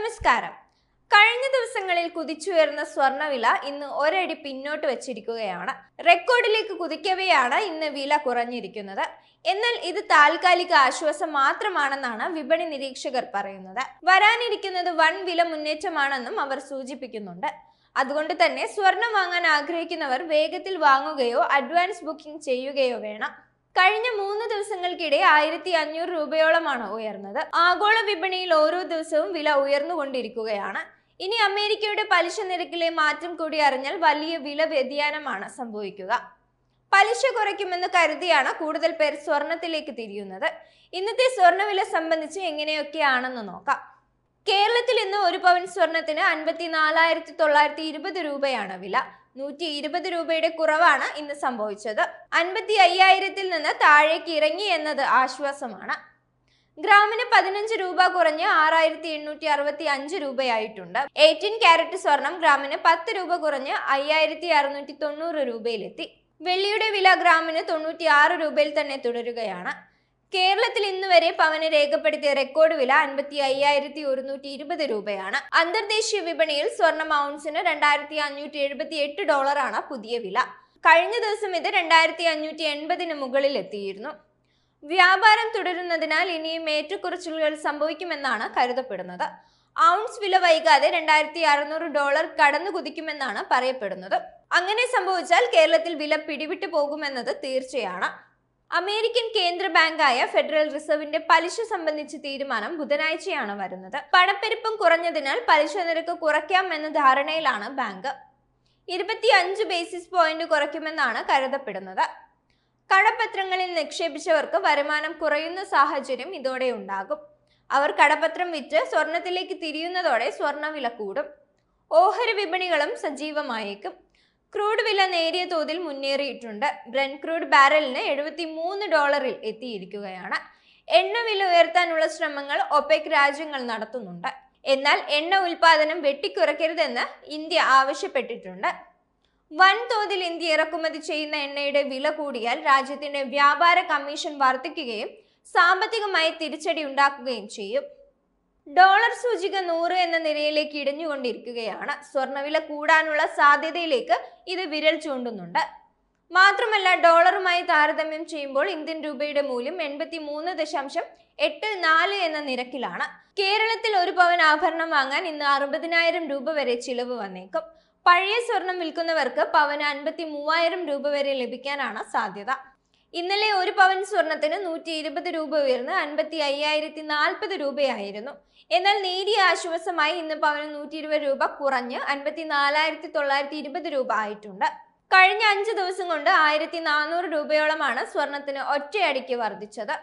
നമസ്കാരം കഴിഞ്ഞ ദിവസങ്ങളിൽ കുതിച്ചുയർന്ന സ്വർണ്ണവില ഇന്ന് ഒരടി പിന്നോട്ട് വെച്ചിരിക്കുകയാണ് റെക്കോർഡിലേക്ക് കുതിക്കവെയാണ് ഇന്ന് വില കുറഞ്ഞിരിക്കുന്നത് എന്നാൽ ഇത് താൽക്കാലിക ആശ്വാസം മാത്രമാണെന്നാണ് വിപണി നിരീക്ഷകർ പറയുന്നത് വരാനിരിക്കുന്നത് വൺ വില മുന്നേറ്റമാണെന്നും അവർ സൂചിപ്പിക്കുന്നുണ്ട് അതുകൊണ്ട് തന്നെ സ്വർണം വാങ്ങാൻ ആഗ്രഹിക്കുന്നവർ വേഗത്തിൽ വാങ്ങുകയോ അഡ്വാൻസ് ബുക്കിംഗ് ചെയ്യുകയോ വേണം കഴിഞ്ഞ മൂന്ന് ദിവസങ്ങൾക്കിടെ ആയിരത്തി അഞ്ഞൂറ് രൂപയോളമാണ് ഉയർന്നത് ആഗോള വിപണിയിൽ ഓരോ ദിവസവും വില ഉയർന്നുകൊണ്ടിരിക്കുകയാണ് ഇനി അമേരിക്കയുടെ പലിശ നിരക്കിലെ മാറ്റം കൂടി അറിഞ്ഞാൽ വലിയ വില വ്യതിയാനമാണ് സംഭവിക്കുക പലിശ കുറയ്ക്കുമെന്ന് കരുതിയാണ് കൂടുതൽ പേർ സ്വർണത്തിലേക്ക് തിരിയുന്നത് ഇന്നത്തെ സ്വർണ്ണവില സംബന്ധിച്ച് എങ്ങനെയൊക്കെയാണെന്ന് നോക്കാം കേരളത്തിൽ ഇന്ന് ഒരു പവൻ സ്വർണത്തിന് അൻപത്തി നാലായിരത്തി തൊള്ളായിരത്തി ഇരുപത് രൂപയാണ് വില നൂറ്റി ഇരുപത് രൂപയുടെ കുറവാണ് ഇന്ന് സംഭവിച്ചത് അൻപത്തി അയ്യായിരത്തിൽ നിന്ന് താഴേക്ക് ഇറങ്ങി എന്നത് ആശ്വാസമാണ് ഗ്രാമിന് പതിനഞ്ച് രൂപ കുറഞ്ഞ് ആറായിരത്തി എണ്ണൂറ്റി അറുപത്തി അഞ്ച് രൂപയായിട്ടുണ്ട് എയ്റ്റീൻ ക്യാരറ്റ് സ്വർണം ഗ്രാമിന് പത്ത് രൂപ കുറഞ്ഞ് അയ്യായിരത്തി അറുന്നൂറ്റി തൊണ്ണൂറ് രൂപയിലെത്തി വെള്ളിയുടെ വില ഗ്രാമിന് തൊണ്ണൂറ്റി ആറ് രൂപയിൽ തന്നെ തുടരുകയാണ് കേരളത്തിൽ ഇന്ന് വരെ പവന് രേഖപ്പെടുത്തിയ റെക്കോർഡ് വില അൻപത്തി അയ്യായിരത്തി ഒരുന്നൂറ്റി ഇരുപത് രൂപയാണ് അന്തർദേശീയ വിപണിയിൽ സ്വർണം മൗൺസിന് രണ്ടായിരത്തി അഞ്ഞൂറ്റി എഴുപത്തി എട്ട് ഡോളറാണ് പുതിയ വില കഴിഞ്ഞ ദിവസം ഇത് രണ്ടായിരത്തി അഞ്ഞൂറ്റി എൺപതിന് മുകളിൽ എത്തിയിരുന്നു വ്യാപാരം തുടരുന്നതിനാൽ ഇനിയും ഏറ്റക്കുറച്ചിലുകൾ സംഭവിക്കുമെന്നാണ് കരുതപ്പെടുന്നത് ഔൺസ് വില വൈകാതെ രണ്ടായിരത്തി അറുന്നൂറ് ഡോളർ കടന്നു കുതിക്കുമെന്നാണ് പറയപ്പെടുന്നത് അങ്ങനെ സംഭവിച്ചാൽ കേരളത്തിൽ വില പിടിവിട്ടു പോകുമെന്നത് തീർച്ചയാണ് അമേരിക്കൻ കേന്ദ്ര ബാങ്കായ ഫെഡറൽ റിസർവിന്റെ പലിശ സംബന്ധിച്ച തീരുമാനം ബുധനാഴ്ചയാണ് വരുന്നത് പണപ്പെരുപ്പം കുറഞ്ഞതിനാൽ പലിശ നിരക്ക് കുറയ്ക്കാമെന്ന ധാരണയിലാണ് ബാങ്ക് അഞ്ച് ബേസിസ് പോയിന്റ് കുറയ്ക്കുമെന്നാണ് കരുതപ്പെടുന്നത് കടപ്പത്രങ്ങളിൽ നിക്ഷേപിച്ചവർക്ക് വരുമാനം കുറയുന്ന സാഹചര്യം ഇതോടെ ഉണ്ടാകും അവർ കടപ്പത്രം വിറ്റ് സ്വർണത്തിലേക്ക് തിരിയുന്നതോടെ സ്വർണ്ണവില കൂടും ഓഹരി വിപണികളും സജീവമായേക്കും ക്രൂഡ് വില നേരിയ തോതിൽ മുന്നേറിയിട്ടുണ്ട് ബ്രൻ ക്രൂഡ് ബാരലിന് എഴുപത്തി മൂന്ന് ഡോളറിൽ എത്തിയിരിക്കുകയാണ് എണ്ണവില ഉയർത്താനുള്ള ശ്രമങ്ങൾ ഒപെക് രാജ്യങ്ങൾ നടത്തുന്നുണ്ട് എന്നാൽ എണ്ണ ഉൽപാദനം വെട്ടിക്കുറയ്ക്കരുതെന്ന് ഇന്ത്യ ആവശ്യപ്പെട്ടിട്ടുണ്ട് വൻതോതിൽ ഇന്ത്യ ഇറക്കുമതി ചെയ്യുന്ന എണ്ണയുടെ വില കൂടിയാൽ രാജ്യത്തിന്റെ വ്യാപാര കമ്മീഷൻ വർദ്ധിക്കുകയും സാമ്പത്തികമായി തിരിച്ചടി ഉണ്ടാക്കുകയും ചെയ്യും ഡോളർ സൂചിക നൂറ് എന്ന നിലയിലേക്ക് ഇടിഞ്ഞുകൊണ്ടിരിക്കുകയാണ് സ്വർണ്ണവില കൂടാനുള്ള സാധ്യതയിലേക്ക് ഇത് വിരൽ ചൂണ്ടുന്നുണ്ട് മാത്രമല്ല ഡോളറുമായി താരതമ്യം ചെയ്യുമ്പോൾ ഇന്ത്യൻ രൂപയുടെ മൂല്യം എൺപത്തി മൂന്ന് ദശാംശം എട്ട് നാല് എന്ന നിരക്കിലാണ് കേരളത്തിൽ ഒരു പവൻ ആഭരണം വാങ്ങാൻ ഇന്ന് അറുപതിനായിരം രൂപ വരെ ചിലവ് വന്നേക്കും പഴയ സ്വർണം വിൽക്കുന്നവർക്ക് പവന് അൻപത്തി മൂവായിരം രൂപ വരെ ലഭിക്കാനാണ് സാധ്യത ഇന്നലെ ഒരു പവൻ സ്വർണത്തിന് നൂറ്റി ഇരുപത് രൂപ ഉയർന്ന് അൻപത്തി അയ്യായിരത്തി നാൽപ്പത് രൂപയായിരുന്നു എന്നാൽ നേരിയ ആശ്വാസമായി ഇന്ന് പവന് നൂറ്റി ഇരുപത് രൂപ കുറഞ്ഞ് അൻപത്തി നാലായിരത്തി തൊള്ളായിരത്തി ഇരുപത് രൂപ ആയിട്ടുണ്ട് കഴിഞ്ഞ അഞ്ച് ദിവസം കൊണ്ട് ആയിരത്തി നാനൂറ് രൂപയോളമാണ് സ്വർണത്തിന് ഒറ്റയടിക്ക് വർദ്ധിച്ചത്